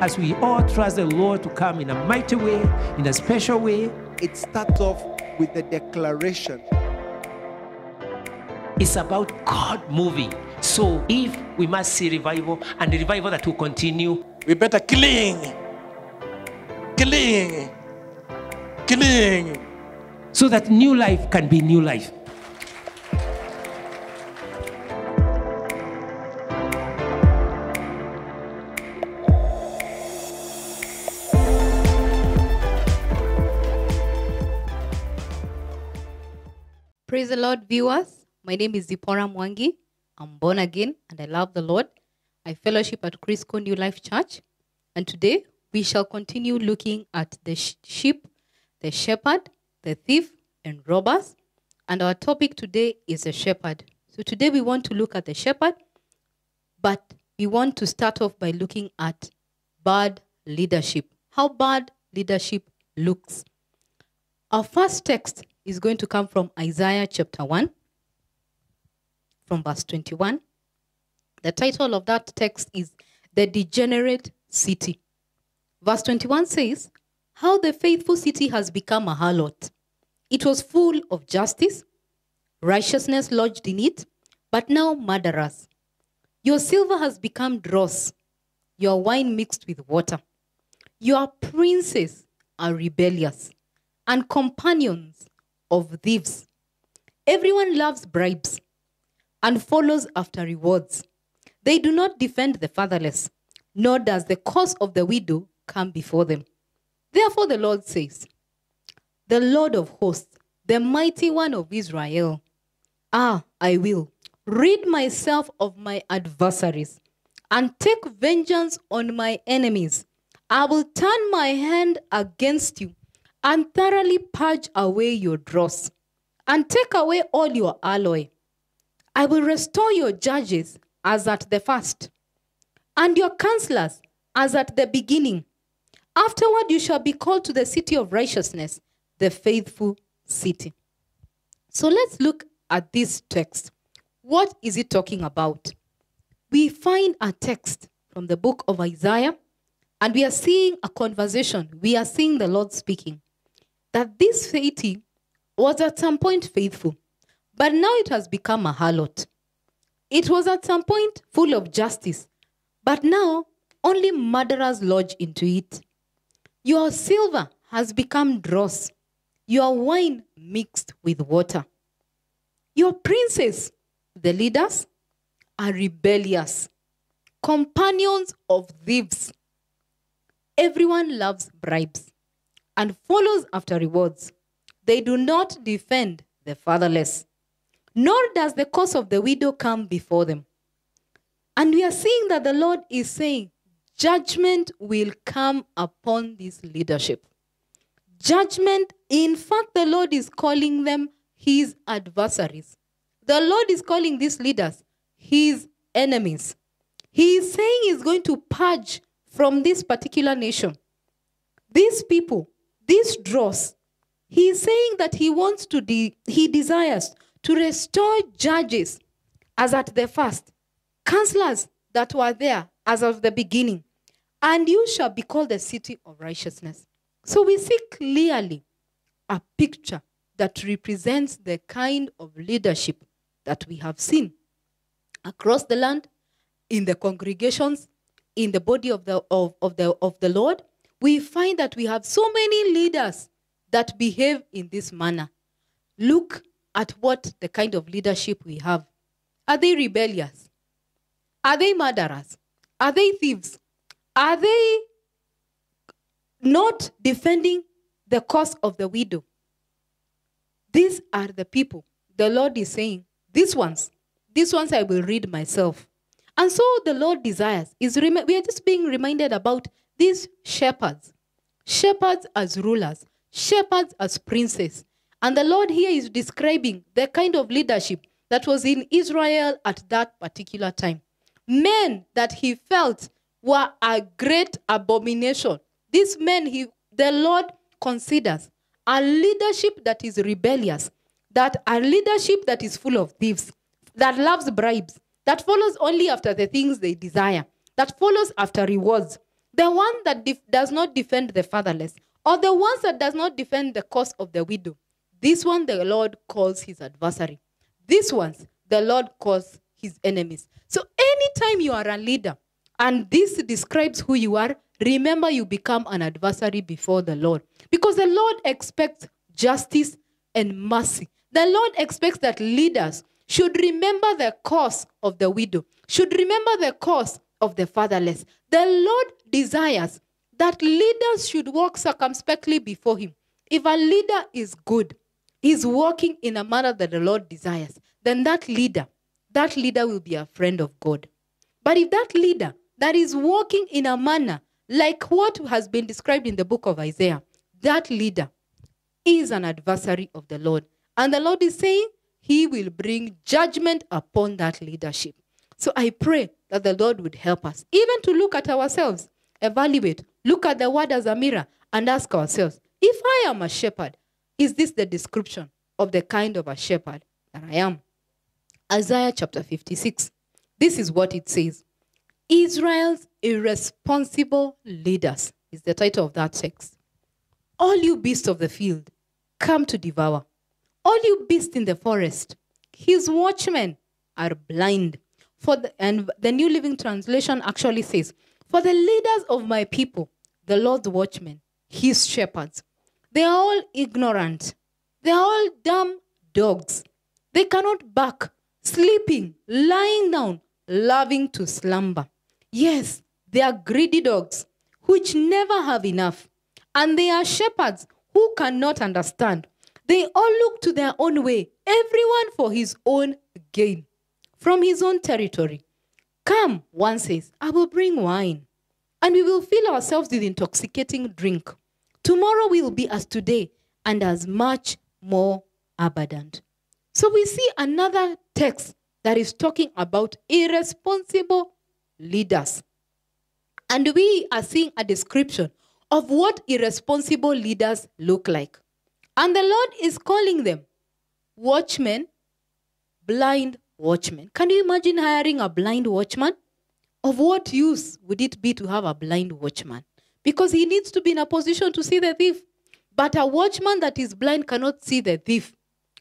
as we all trust the Lord to come in a mighty way, in a special way. It starts off with the declaration. It's about God moving. So if we must see revival and the revival that will continue, we better cling, cling, cling. So that new life can be new life. Praise the Lord, viewers. My name is Zippora Mwangi. I'm born again and I love the Lord. I fellowship at Crisco New Life Church. And today we shall continue looking at the sheep, the shepherd, the thief, and robbers. And our topic today is the shepherd. So today we want to look at the shepherd, but we want to start off by looking at bad leadership. How bad leadership looks. Our first text is going to come from Isaiah chapter 1, from verse 21. The title of that text is The Degenerate City. Verse 21 says, How the faithful city has become a harlot. It was full of justice, righteousness lodged in it, but now murderers. Your silver has become dross, your wine mixed with water. Your princes are rebellious, and companions of thieves. Everyone loves bribes and follows after rewards. They do not defend the fatherless, nor does the cause of the widow come before them. Therefore, the Lord says, The Lord of hosts, the mighty one of Israel, Ah, I will rid myself of my adversaries and take vengeance on my enemies. I will turn my hand against you and thoroughly purge away your dross, and take away all your alloy. I will restore your judges as at the first, and your counselors as at the beginning. Afterward, you shall be called to the city of righteousness, the faithful city. So let's look at this text. What is it talking about? We find a text from the book of Isaiah, and we are seeing a conversation. We are seeing the Lord speaking that this deity was at some point faithful, but now it has become a harlot. It was at some point full of justice, but now only murderers lodge into it. Your silver has become dross, your wine mixed with water. Your princes, the leaders, are rebellious, companions of thieves. Everyone loves bribes and follows after rewards. They do not defend the fatherless, nor does the cause of the widow come before them. And we are seeing that the Lord is saying, judgment will come upon this leadership. Judgment, in fact, the Lord is calling them his adversaries. The Lord is calling these leaders his enemies. He is saying he's going to purge from this particular nation these people this dross, he is saying that he wants to, de- he desires to restore judges as at the first, counselors that were there as of the beginning, and you shall be called the city of righteousness. So we see clearly a picture that represents the kind of leadership that we have seen across the land, in the congregations, in the body of the, of, of the, of the Lord, we find that we have so many leaders that behave in this manner. Look at what the kind of leadership we have. Are they rebellious? Are they murderers? Are they thieves? Are they not defending the cause of the widow? These are the people the Lord is saying, these ones, these ones I will read myself. And so the Lord desires is we are just being reminded about these shepherds, shepherds as rulers, shepherds as princes. And the Lord here is describing the kind of leadership that was in Israel at that particular time. Men that he felt were a great abomination. These men he, the Lord considers a leadership that is rebellious, that a leadership that is full of thieves, that loves bribes, that follows only after the things they desire, that follows after rewards, the one that def- does not defend the fatherless, or the ones that does not defend the cause of the widow, this one the Lord calls his adversary. These ones the Lord calls his enemies. So anytime you are a leader, and this describes who you are, remember you become an adversary before the Lord. Because the Lord expects justice and mercy. The Lord expects that leaders should remember the cause of the widow, should remember the cause of the fatherless. The Lord desires that leaders should walk circumspectly before Him. If a leader is good, he's walking in a manner that the Lord desires, then that leader, that leader will be a friend of God. But if that leader that is walking in a manner like what has been described in the book of Isaiah, that leader is an adversary of the Lord. And the Lord is saying he will bring judgment upon that leadership. So I pray that the Lord would help us, even to look at ourselves, evaluate, look at the word as a mirror, and ask ourselves, if I am a shepherd, is this the description of the kind of a shepherd that I am? Isaiah chapter 56. This is what it says Israel's irresponsible leaders is the title of that text. All you beasts of the field, come to devour. All you beasts in the forest, his watchmen are blind. For the, and the New Living Translation actually says, For the leaders of my people, the Lord's watchmen, his shepherds, they are all ignorant. They are all dumb dogs. They cannot bark, sleeping, lying down, loving to slumber. Yes, they are greedy dogs, which never have enough. And they are shepherds who cannot understand. They all look to their own way, everyone for his own gain from his own territory. Come, one says, I will bring wine, and we will fill ourselves with intoxicating drink. Tomorrow we will be as today, and as much more abundant. So we see another text that is talking about irresponsible leaders. And we are seeing a description of what irresponsible leaders look like. And the Lord is calling them watchmen, blind watchman. Can you imagine hiring a blind watchman? Of what use would it be to have a blind watchman? Because he needs to be in a position to see the thief. But a watchman that is blind cannot see the thief.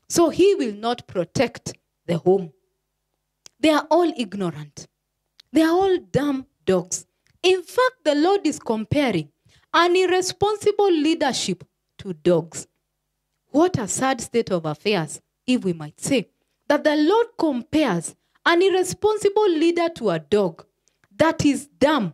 So he will not protect the home. They are all ignorant. They are all dumb dogs. In fact, the Lord is comparing an irresponsible leadership to dogs. What a sad state of affairs, if we might say that the Lord compares an irresponsible leader to a dog that is dumb,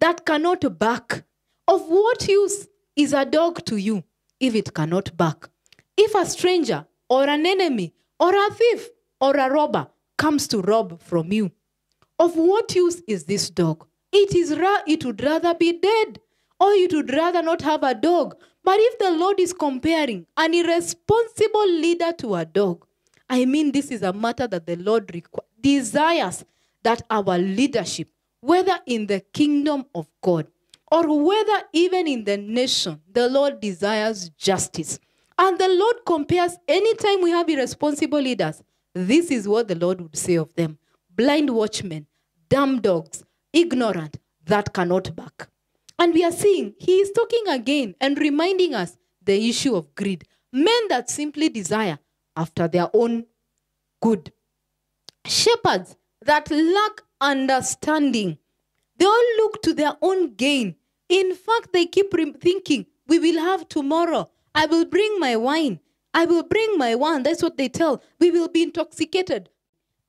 that cannot bark. Of what use is a dog to you if it cannot bark? If a stranger or an enemy or a thief or a robber comes to rob from you, of what use is this dog? It, is ra- it would rather be dead or it would rather not have a dog. But if the Lord is comparing an irresponsible leader to a dog, I mean, this is a matter that the Lord desires that our leadership, whether in the kingdom of God or whether even in the nation, the Lord desires justice. And the Lord compares anytime we have irresponsible leaders, this is what the Lord would say of them blind watchmen, dumb dogs, ignorant, that cannot bark. And we are seeing he is talking again and reminding us the issue of greed. Men that simply desire after their own good. Shepherds that lack understanding, they all look to their own gain. In fact, they keep thinking, we will have tomorrow. I will bring my wine. I will bring my wine. That's what they tell. We will be intoxicated.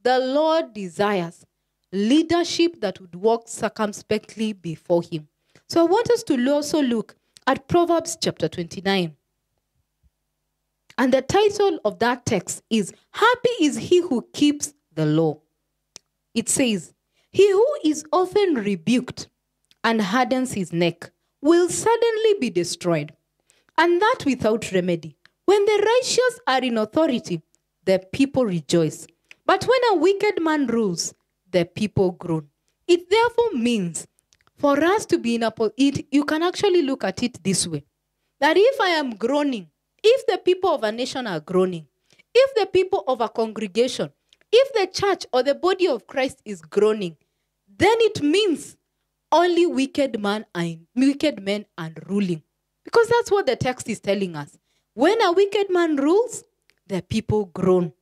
The Lord desires leadership that would walk circumspectly before Him. So I want us to also look at Proverbs chapter 29. And the title of that text is Happy is he who keeps the law. It says, He who is often rebuked and hardens his neck will suddenly be destroyed, and that without remedy. When the righteous are in authority, the people rejoice. But when a wicked man rules, the people groan. It therefore means for us to be in a it, you can actually look at it this way that if I am groaning if the people of a nation are groaning, if the people of a congregation, if the church or the body of Christ is groaning, then it means only wicked man and wicked men are ruling. Because that's what the text is telling us. When a wicked man rules, the people groan.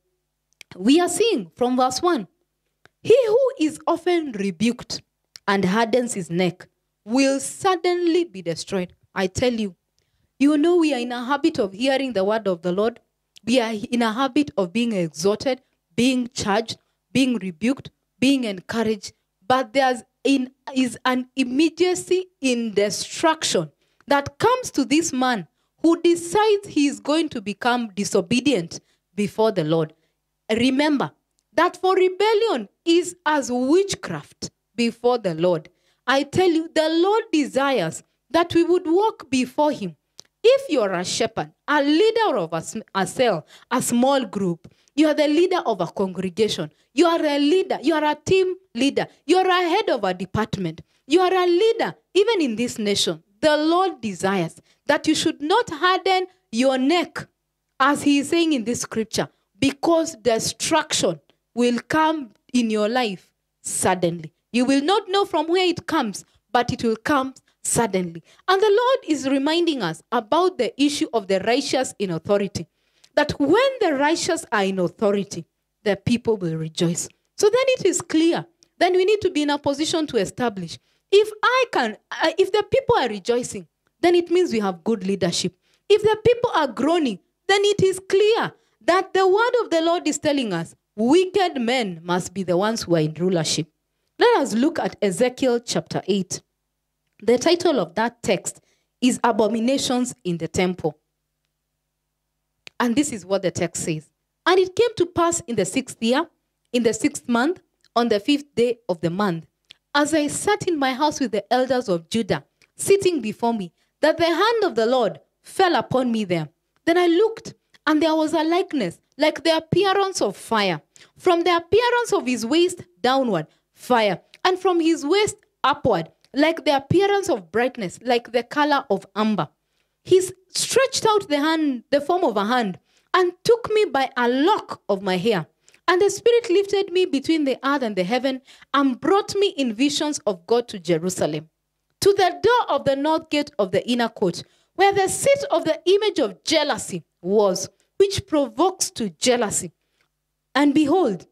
We are seeing from verse 1 He who is often rebuked and hardens his neck will suddenly be destroyed. I tell you, you know, we are in a habit of hearing the word of the Lord. We are in a habit of being exhorted, being charged, being rebuked, being encouraged. But there's is an immediacy in destruction that comes to this man who decides he is going to become disobedient before the Lord. Remember that for rebellion is as witchcraft before the Lord. I tell you, the Lord desires that we would walk before him if you're a shepherd, a leader of a, a cell, a small group, you are the leader of a congregation. You are a leader. You are a team leader. You are a head of a department. You are a leader, even in this nation. The Lord desires that you should not harden your neck, as He is saying in this scripture, because destruction will come in your life suddenly. You will not know from where it comes, but it will come suddenly. And the Lord is reminding us about the issue of the righteous in authority. That when the righteous are in authority, the people will rejoice. So then it is clear. Then we need to be in a position to establish. If I can, uh, if the people are rejoicing, then it means we have good leadership. If the people are groaning, then it is clear that the word of the Lord is telling us wicked men must be the ones who are in rulership. Let us look at Ezekiel chapter 8. The title of that text is Abominations in the Temple. And this is what the text says. And it came to pass in the sixth year, in the sixth month, on the fifth day of the month, as I sat in my house with the elders of Judah, sitting before me, that the hand of the Lord fell upon me there. Then I looked, and there was a likeness, like the appearance of fire. From the appearance of his waist downward, fire, and from his waist upward, like the appearance of brightness, like the color of amber. He stretched out the hand, the form of a hand, and took me by a lock of my hair. And the Spirit lifted me between the earth and the heaven and brought me in visions of God to Jerusalem, to the door of the north gate of the inner court, where the seat of the image of jealousy was, which provokes to jealousy. And behold,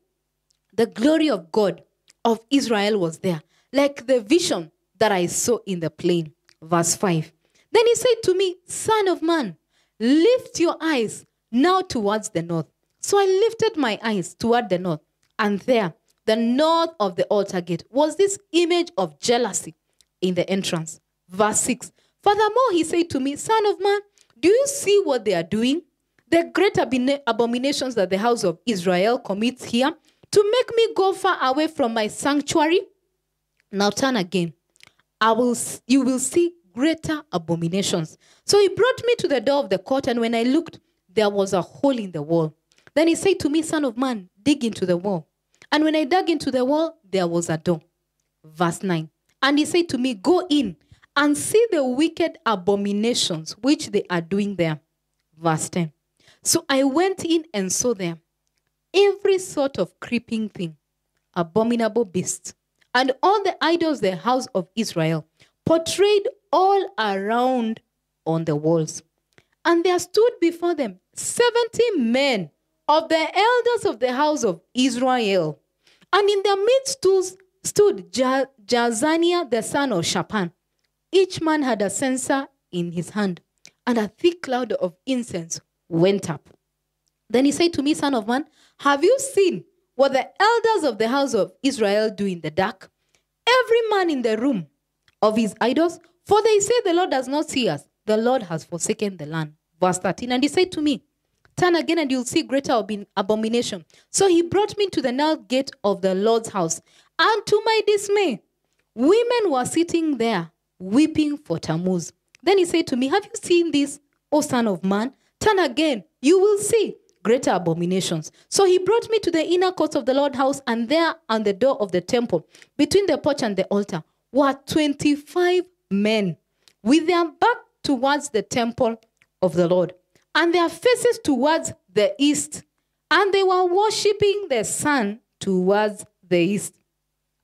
the glory of God of Israel was there, like the vision that I saw in the plain. Verse 5. Then he said to me, Son of man, lift your eyes now towards the north. So I lifted my eyes toward the north, and there, the north of the altar gate, was this image of jealousy in the entrance. Verse 6. Furthermore, he said to me, Son of man, do you see what they are doing? The great abominations that the house of Israel commits here to make me go far away from my sanctuary? Now turn again I will, you will see greater abominations. So he brought me to the door of the court, and when I looked, there was a hole in the wall. Then he said to me, Son of man, dig into the wall. And when I dug into the wall, there was a door. Verse 9. And he said to me, Go in and see the wicked abominations which they are doing there. Verse 10. So I went in and saw them every sort of creeping thing, abominable beasts, and all the idols the house of Israel, portrayed all around on the walls. And there stood before them 70 men of the elders of the house of Israel. And in their midst stood Jazaniah the son of Shaphan. Each man had a censer in his hand, and a thick cloud of incense went up. Then he said to me, Son of man, have you seen what the elders of the house of Israel do in the dark, every man in the room of his idols, for they say the Lord does not see us. The Lord has forsaken the land. Verse 13, and he said to me, Turn again and you'll see greater abomination. So he brought me to the north gate of the Lord's house. And to my dismay, women were sitting there weeping for Tammuz. Then he said to me, Have you seen this, O son of man? Turn again, you will see greater abominations. So he brought me to the inner courts of the Lord house, and there on the door of the temple, between the porch and the altar, were 25 men with their back towards the temple of the Lord and their faces towards the east. And they were worshipping the sun towards the east.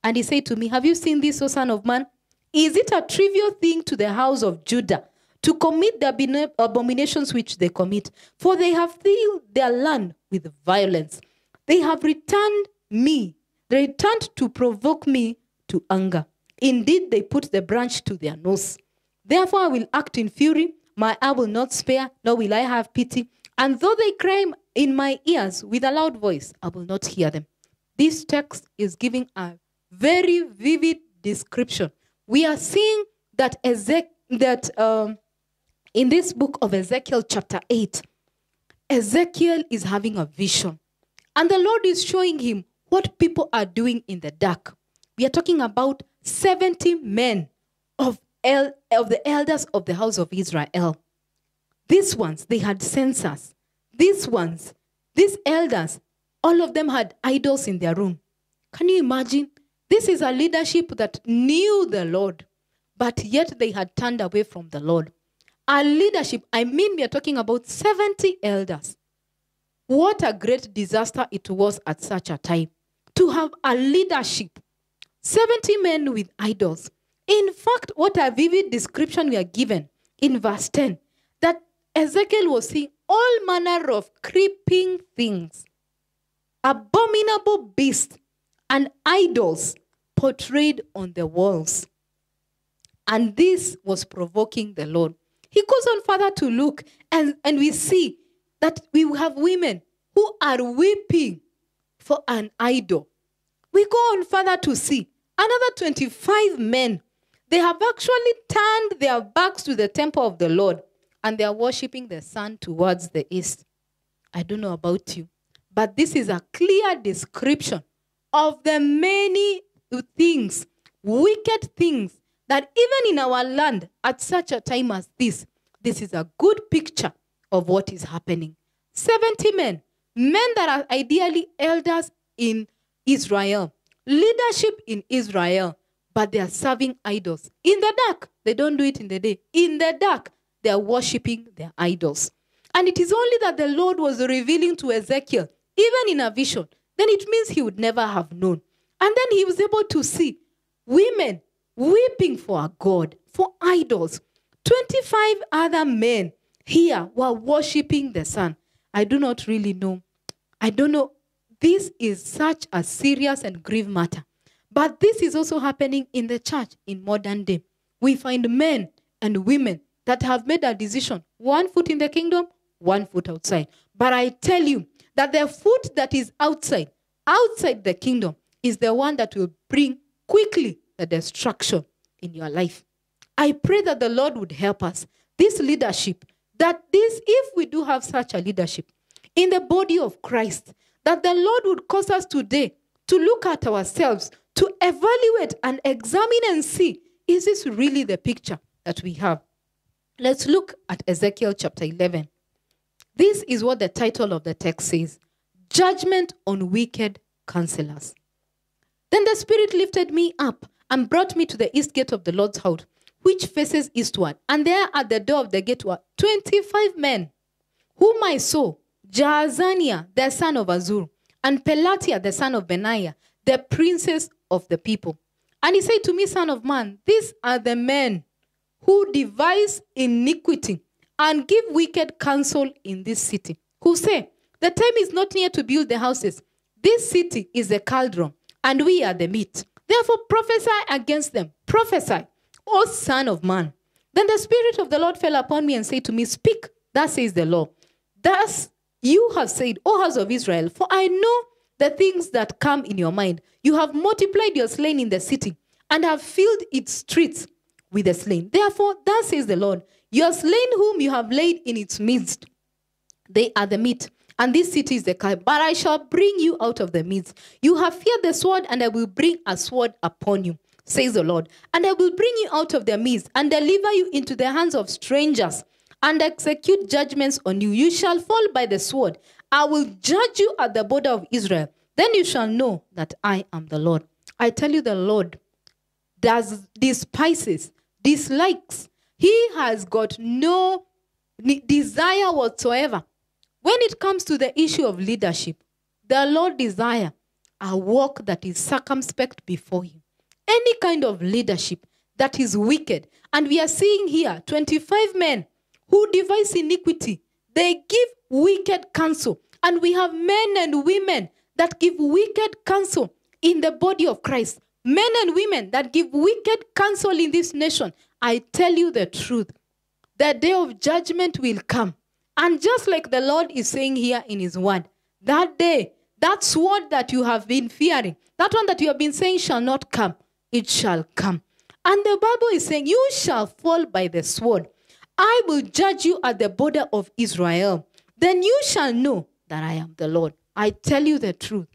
And he said to me, Have you seen this, O son of man? Is it a trivial thing to the house of Judah to commit the abominations which they commit. For they have filled their land with violence. They have returned me, they returned to provoke me to anger. Indeed, they put the branch to their nose. Therefore, I will act in fury. My eye will not spare, nor will I have pity. And though they cry in my ears with a loud voice, I will not hear them. This text is giving a very vivid description. We are seeing that Ezek, that um, in this book of Ezekiel, chapter 8, Ezekiel is having a vision. And the Lord is showing him what people are doing in the dark. We are talking about 70 men of, el- of the elders of the house of Israel. These ones, they had censers. These ones, these elders, all of them had idols in their room. Can you imagine? This is a leadership that knew the Lord, but yet they had turned away from the Lord. Our leadership, I mean, we are talking about 70 elders. What a great disaster it was at such a time to have a leadership. 70 men with idols. In fact, what a vivid description we are given in verse 10 that Ezekiel was seeing all manner of creeping things, abominable beasts, and idols portrayed on the walls. And this was provoking the Lord. He goes on further to look, and, and we see that we have women who are weeping for an idol. We go on further to see another 25 men. They have actually turned their backs to the temple of the Lord and they are worshiping the sun towards the east. I don't know about you, but this is a clear description of the many things, wicked things that even in our land at such a time as this, this is a good picture of what is happening. 70 men, men that are ideally elders in Israel, leadership in Israel, but they are serving idols. In the dark, they don't do it in the day. In the dark, they are worshipping their idols. And it is only that the Lord was revealing to Ezekiel, even in a vision, then it means he would never have known. And then he was able to see women weeping for a God, for idols. 25 other men here were worshiping the sun. I do not really know. I don't know. This is such a serious and grave matter. But this is also happening in the church in modern day. We find men and women that have made a decision one foot in the kingdom, one foot outside. But I tell you that the foot that is outside, outside the kingdom, is the one that will bring quickly the destruction in your life. I pray that the Lord would help us. This leadership, that this, if we do have such a leadership in the body of Christ, that the Lord would cause us today to look at ourselves, to evaluate and examine and see is this really the picture that we have? Let's look at Ezekiel chapter 11. This is what the title of the text says Judgment on Wicked Counselors. Then the Spirit lifted me up and brought me to the east gate of the Lord's house, which faces eastward. And there at the door of the gate were 25 men, whom I saw Jaazania, the son of Azur, and Pelatiah, the son of Benaiah, the princes of the people. And he said to me, Son of man, these are the men who devise iniquity and give wicked counsel in this city, who say, The time is not near to build the houses. This city is a caldron, and we are the meat. Therefore prophesy against them. Prophesy, O son of man. Then the Spirit of the Lord fell upon me and said to me, Speak, thus says the Lord. Thus you have said, O house of Israel, for I know the things that come in your mind. You have multiplied your slain in the city and have filled its streets with the slain. Therefore, thus says the Lord, Your slain whom you have laid in its midst, they are the meat and this city is the camp. But I shall bring you out of the midst. You have feared the sword, and I will bring a sword upon you, says the Lord. And I will bring you out of the midst, and deliver you into the hands of strangers, and execute judgments on you. You shall fall by the sword. I will judge you at the border of Israel. Then you shall know that I am the Lord. I tell you, the Lord does despises, dislikes. He has got no desire whatsoever when it comes to the issue of leadership, the Lord desire a walk that is circumspect before him. Any kind of leadership that is wicked. And we are seeing here 25 men who devise iniquity. They give wicked counsel. And we have men and women that give wicked counsel in the body of Christ. Men and women that give wicked counsel in this nation. I tell you the truth. The day of judgment will come. And just like the Lord is saying here in His word, that day, that sword that you have been fearing, that one that you have been saying shall not come, it shall come. And the Bible is saying, You shall fall by the sword. I will judge you at the border of Israel. Then you shall know that I am the Lord. I tell you the truth.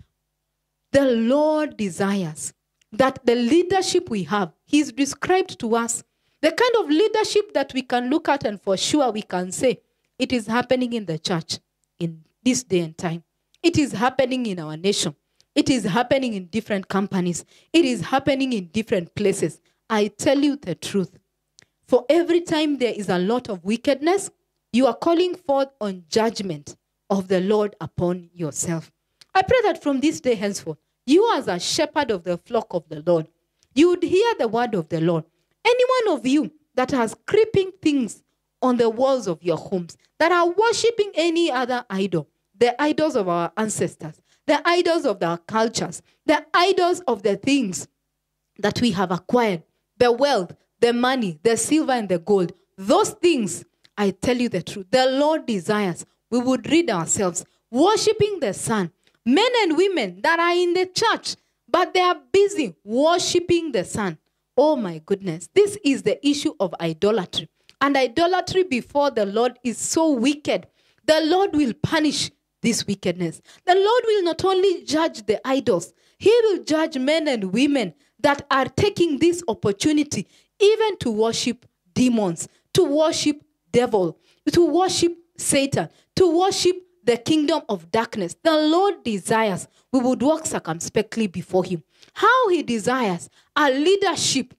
The Lord desires that the leadership we have, He's described to us, the kind of leadership that we can look at and for sure we can say, it is happening in the church in this day and time. It is happening in our nation. It is happening in different companies. It is happening in different places. I tell you the truth. For every time there is a lot of wickedness, you are calling forth on judgment of the Lord upon yourself. I pray that from this day henceforth, you as a shepherd of the flock of the Lord, you would hear the word of the Lord. Any one of you that has creeping things on the walls of your homes that are worshiping any other idol, the idols of our ancestors, the idols of our cultures, the idols of the things that we have acquired, the wealth, the money, the silver, and the gold. Those things, I tell you the truth, the Lord desires we would rid ourselves, worshiping the sun, Men and women that are in the church, but they are busy worshiping the sun. Oh my goodness, this is the issue of idolatry. And idolatry before the Lord is so wicked. The Lord will punish this wickedness. The Lord will not only judge the idols, He will judge men and women that are taking this opportunity even to worship demons, to worship devil, to worship Satan, to worship the kingdom of darkness. The Lord desires we would walk circumspectly before Him. How He desires a leadership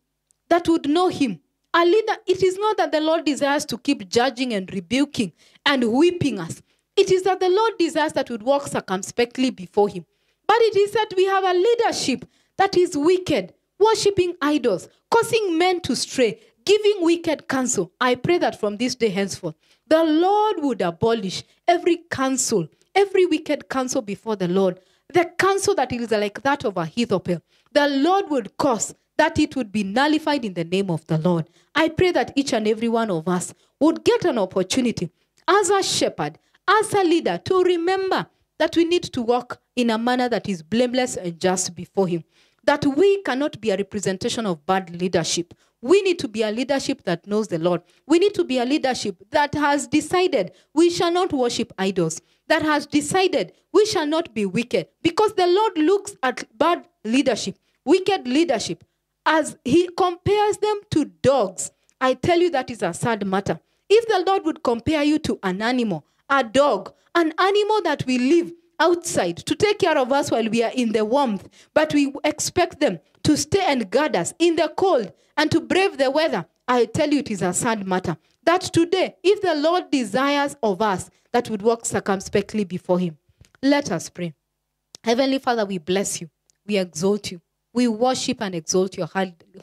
that would know Him, a leader, it is not that the Lord desires to keep judging and rebuking and whipping us. It is that the Lord desires that we walk circumspectly before Him. But it is that we have a leadership that is wicked, worshipping idols, causing men to stray, giving wicked counsel. I pray that from this day henceforth, the Lord would abolish every counsel, every wicked counsel before the Lord, the counsel that is like that of Ahithophel. The Lord would cause that it would be nullified in the name of the Lord. I pray that each and every one of us would get an opportunity as a shepherd, as a leader, to remember that we need to walk in a manner that is blameless and just before Him. That we cannot be a representation of bad leadership. We need to be a leadership that knows the Lord. We need to be a leadership that has decided we shall not worship idols, that has decided we shall not be wicked. Because the Lord looks at bad leadership, wicked leadership, as he compares them to dogs. I tell you, that is a sad matter. If the Lord would compare you to an animal, a dog, an animal that we live outside to take care of us while we are in the warmth, but we expect them to stay and guard us in the cold and to brave the weather, I tell you, it is a sad matter. That today, if the Lord desires of us, that would walk circumspectly before Him. Let us pray. Heavenly Father, we bless you. We exalt you. We worship and exalt your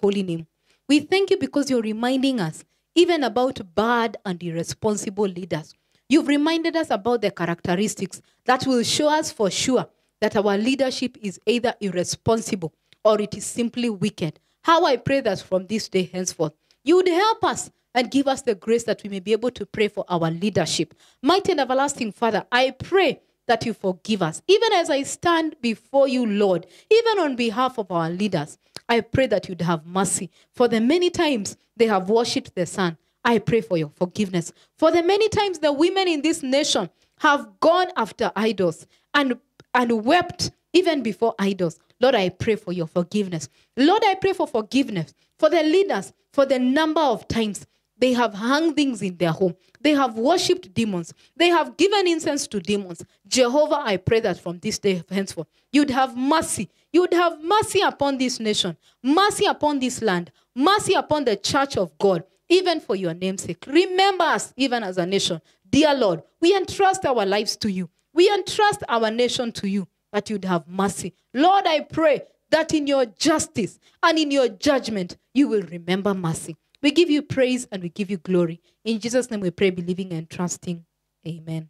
holy name. We thank you because you're reminding us even about bad and irresponsible leaders. You've reminded us about the characteristics that will show us for sure that our leadership is either irresponsible or it is simply wicked. How I pray that from this day henceforth, you would help us and give us the grace that we may be able to pray for our leadership. Mighty and everlasting Father, I pray that you forgive us. Even as I stand before you, Lord, even on behalf of our leaders, I pray that you'd have mercy for the many times they have worshipped the Son. I pray for your forgiveness. For the many times the women in this nation have gone after idols and, and wept even before idols. Lord, I pray for your forgiveness. Lord, I pray for forgiveness for the leaders, for the number of times they have hung things in their home. They have worshipped demons. They have given incense to demons. Jehovah, I pray that from this day henceforth, you'd have mercy. You'd have mercy upon this nation, mercy upon this land, mercy upon the church of God, even for your namesake. Remember us, even as a nation. Dear Lord, we entrust our lives to you. We entrust our nation to you that you'd have mercy. Lord, I pray that in your justice and in your judgment, you will remember mercy. We give you praise and we give you glory. In Jesus' name we pray, believing and trusting. Amen.